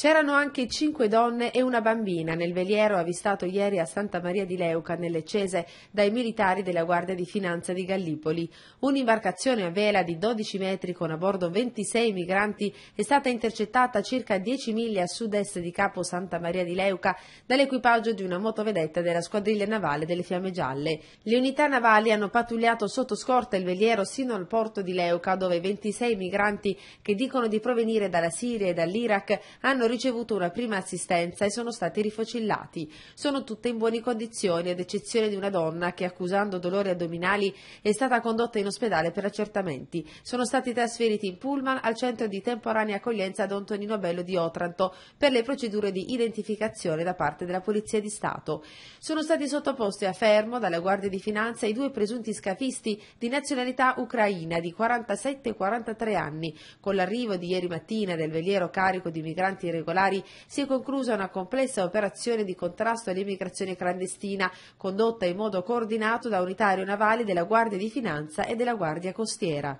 C'erano anche cinque donne e una bambina nel veliero avvistato ieri a Santa Maria di Leuca, nelle Cese, dai militari della Guardia di Finanza di Gallipoli. Un'imbarcazione a vela di 12 metri con a bordo 26 migranti è stata intercettata a circa 10 miglia a sud-est di Capo Santa Maria di Leuca dall'equipaggio di una motovedetta della squadriglia navale delle Fiamme Gialle. Le unità navali hanno pattugliato sotto scorta il veliero sino al porto di Leuca, dove 26 migranti che dicono di provenire dalla Siria e dall'Iraq hanno ricevuto una prima assistenza e sono stati rifocillati. Sono tutte in buone condizioni, ad eccezione di una donna che, accusando dolori addominali, è stata condotta in ospedale per accertamenti. Sono stati trasferiti in pullman al centro di temporanea accoglienza Don Tonino Bello di Otranto per le procedure di identificazione da parte della Polizia di Stato. Sono stati sottoposti a fermo dalla Guardia di Finanza i due presunti scafisti di nazionalità ucraina di 47 e 43 anni. Con l'arrivo di ieri mattina del veliero carico di migranti irregolari si è conclusa una complessa operazione di contrasto all'immigrazione clandestina condotta in modo coordinato da unitari navali della Guardia di Finanza e della Guardia Costiera.